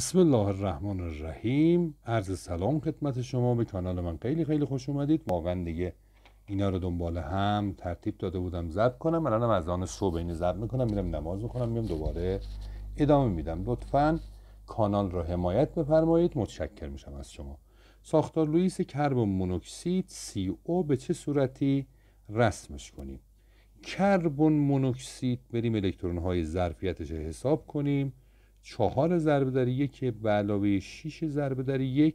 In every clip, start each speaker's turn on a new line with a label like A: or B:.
A: بسم الله الرحمن الرحیم عرض سلام خدمت شما به کانال من خیلی خیلی خوش اومدید واقعا دیگه اینا رو دنبال هم ترتیب داده بودم زب کنم الانم از آن صبح این زب میکنم میرم نماز میکنم میرم دوباره ادامه میدم لطفا کانال را حمایت بفرمایید متشکر میشم از شما ساختار لوئیس کربن مونوکسید سی او به چه صورتی رسمش کنیم کربن مونوکسید بریم الکترون های ظرفیتش حساب کنیم چهار ضربه در یک به علاوه 6 ضربه در یک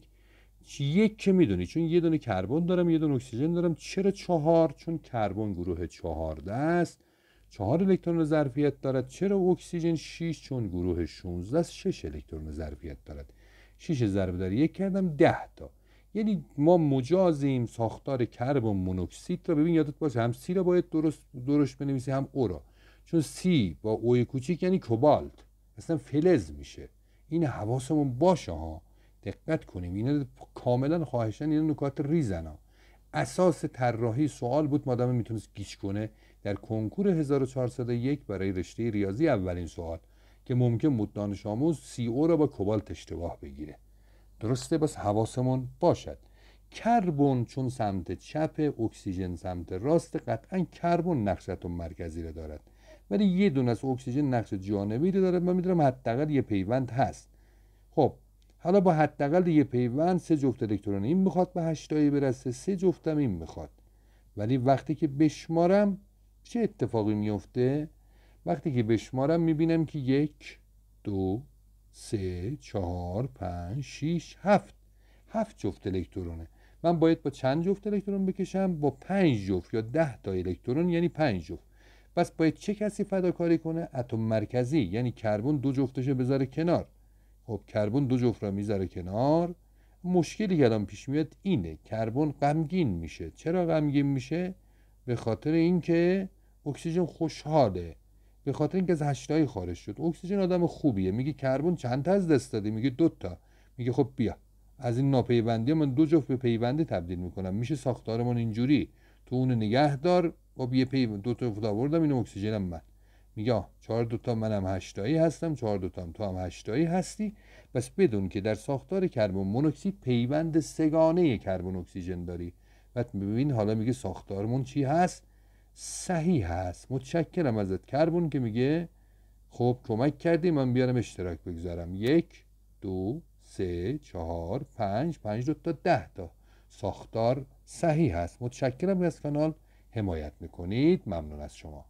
A: یک که میدونی چون یه دونه کربن دارم یه دونه اکسیژن دارم چرا چهار چون کربن گروه چهارده است چهار الکترون ظرفیت دارد چرا اکسیژن 6 چون گروه 16 است 6 الکترون ظرفیت دارد 6 ضرب در یک کردم 10 تا یعنی ما مجازیم ساختار کربن مونوکسید را ببین یادت باشه هم سی را باید درست درست بنویسی هم او را چون سی با اوی کوچیک یعنی کوبالت اصلا فلز میشه این حواسمون باشه ها دقت کنیم اینا کاملا خواهشن اینا نکات ریزن ها اساس طراحی سوال بود مادام میتونست گیج کنه در کنکور 1401 برای رشته ریاضی اولین سوال که ممکن بود دانش آموز سی او را با کوبالت اشتباه بگیره درسته بس حواسمون باشد کربن چون سمت چپ اکسیژن سمت راست قطعا کربن نقشتون مرکزی را دارد ولی یه دونه از اکسیژن نقش جانبی رو داره من میدونم حداقل یه پیوند هست خب حالا با حداقل یه پیوند سه جفت الکترون این میخواد به هشتایی برسه سه جفتم این میخواد ولی وقتی که بشمارم چه اتفاقی میفته وقتی که بشمارم میبینم که یک دو سه چهار پنج شیش هفت هفت جفت الکترونه من باید با چند جفت الکترون بکشم با پنج جفت یا ده تا الکترون یعنی پنج جفت پس باید چه کسی فداکاری کنه اتم مرکزی یعنی کربن دو رو بذاره کنار خب کربن دو جفت را میذاره کنار مشکلی که الان پیش میاد اینه کربن غمگین میشه چرا غمگین میشه به خاطر اینکه اکسیژن خوشحاله به خاطر اینکه از هشتایی خارج شد اکسیژن آدم خوبیه میگه کربن چند تا از دست دادی میگه دوتا میگه خب بیا از این ناپیوندی من دو جفت به پیوندی تبدیل میکنم میشه ساختارمون اینجوری تو اون نگه دار خب یه پی دو تا بردم اینو اکسیژنم من میگه چهار تا منم هشتایی هستم چهار دوتا تام تو هم هشتایی هستی بس بدون که در ساختار کربن مونوکسید پیوند سگانه کربن اکسیژن داری بعد ببین حالا میگه ساختارمون چی هست صحیح هست متشکرم ازت کربن که میگه خب کمک کردی من بیارم اشتراک بگذارم یک دو سه چهار پنج پنج دو تا ده تا ساختار صحیح هست متشکرم از کانال حمایت میکنید ممنون از شما